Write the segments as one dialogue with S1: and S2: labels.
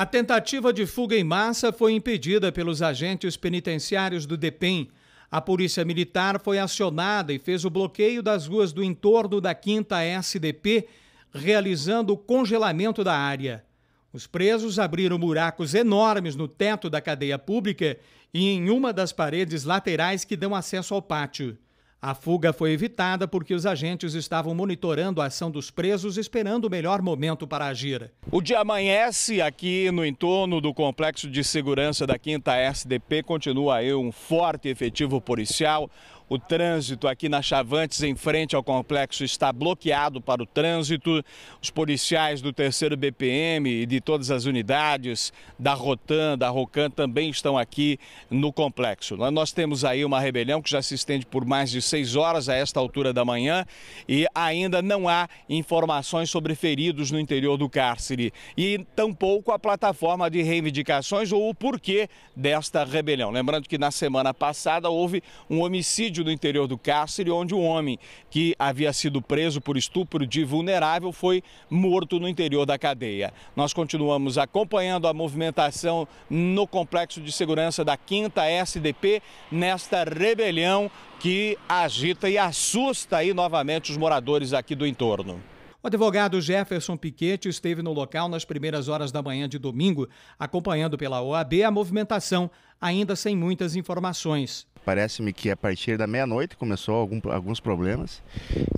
S1: A tentativa de fuga em massa foi impedida pelos agentes penitenciários do DEPEN. A Polícia Militar foi acionada e fez o bloqueio das ruas do entorno da 5 SDP, realizando o congelamento da área. Os presos abriram buracos enormes no teto da cadeia pública e em uma das paredes laterais que dão acesso ao pátio. A fuga foi evitada porque os agentes estavam monitorando a ação dos presos, esperando o melhor momento para agir. O dia amanhece aqui no entorno do complexo de segurança da Quinta SDP. Continua aí um forte efetivo policial. O trânsito aqui na Chavantes, em frente ao complexo, está bloqueado para o trânsito. Os policiais do 3 BPM e de todas as unidades da Rotan, da Rocan, também estão aqui no complexo. Nós temos aí uma rebelião que já se estende por mais de seis horas a esta altura da manhã e ainda não há informações sobre feridos no interior do cárcere e tampouco a plataforma de reivindicações ou o porquê desta rebelião. Lembrando que na semana passada houve um homicídio do interior do cárcere, onde um homem que havia sido preso por estupro de vulnerável foi morto no interior da cadeia. Nós continuamos acompanhando a movimentação no complexo de segurança da 5 SDP nesta rebelião que agita e assusta aí novamente os moradores aqui do entorno. O advogado Jefferson Piquete esteve no local nas primeiras horas da manhã de domingo, acompanhando pela OAB a movimentação, ainda sem muitas informações.
S2: Parece-me que a partir da meia-noite começou algum, alguns problemas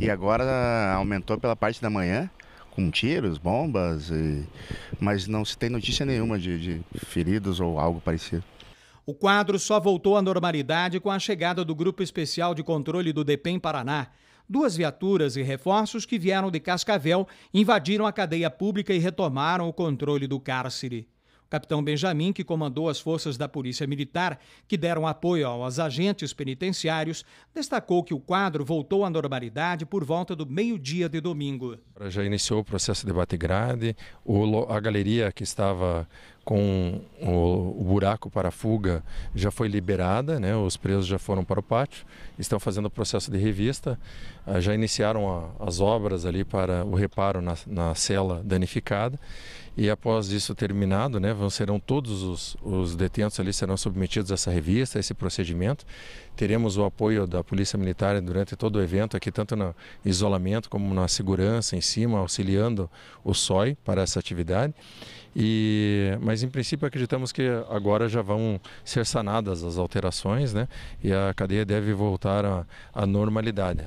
S2: e agora aumentou pela parte da manhã com tiros, bombas, e... mas não se tem notícia nenhuma de, de feridos ou algo parecido. O quadro só voltou à normalidade
S1: com a chegada do Grupo Especial de Controle do DEPEN Paraná. Duas viaturas e reforços que vieram de Cascavel invadiram a cadeia pública e retomaram o controle do cárcere capitão Benjamin, que comandou as forças da Polícia Militar, que deram apoio aos agentes penitenciários, destacou que o quadro voltou à normalidade por volta do meio-dia
S3: de domingo. Já iniciou o processo de bate-grade, a galeria que estava com o buraco para a fuga já foi liberada, né? os presos já foram para o pátio, estão fazendo o processo de revista, ah, já iniciaram as obras ali para o reparo na, na cela danificada e após isso terminado, né, vão, serão todos os, os, detentos ali serão submetidos a essa revista, a esse procedimento. Teremos o apoio da Polícia Militar durante todo o evento aqui, tanto no isolamento como na segurança em cima, auxiliando o SOI para essa atividade. E, mas em princípio acreditamos que agora já vão ser sanadas as alterações né? e a cadeia deve voltar à, à normalidade.